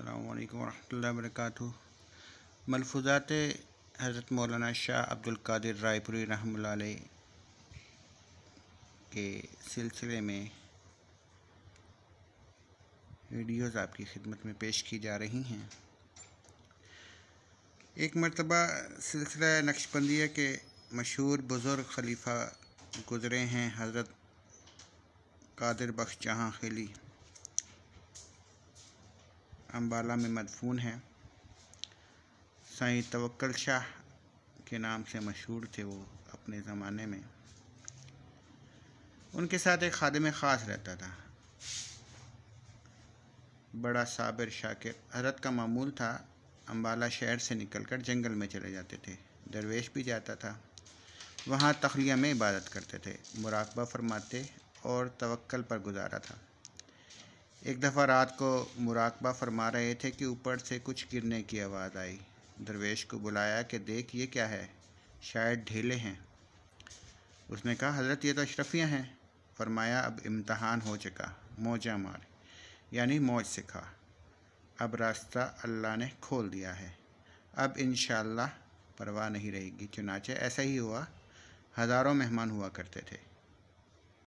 अल्लाम वरहमल वर्क मलफूज़ात हज़रत मौलाना शाह अब्दुल कादिर रायपुरी रहमल के सिलसिले में वीडियोज़ आपकी खिदमत में पेश की जा रही हैं एक मरतबा सिलसिला नक्शबंदिया के मशहूर बुज़ुर्ग खलीफा गुज़रे हैं हज़रत कादिर बख्श जहाँ खिली अम्बाला में मदफून हैं साईं तवक्ल शाह के नाम से मशहूर थे वो अपने ज़माने में उनके साथ एक खादम ख़ास रहता था बड़ा साबिर शाकिर हजरत का मामूल था अम्बाला शहर से निकलकर जंगल में चले जाते थे दरवेश भी जाता था वहाँ तखलिया में इबादत करते थे मुराकबा फरमाते और तवक्ल पर गुजारा था एक दफ़ा रात को मुराकबा फरमा रहे थे कि ऊपर से कुछ गिरने की आवाज़ आई दरवेश को बुलाया कि देख ये क्या है शायद ढीले हैं उसने कहा हज़रत ये तो अशरफियाँ हैं फरमाया अब इम्तहान हो चुका मौजा मार यानी मौज सिखा अब रास्ता अल्लाह ने खोल दिया है अब इन परवाह नहीं रहेगी चुनाचे ऐसा ही हुआ हज़ारों मेहमान हुआ करते थे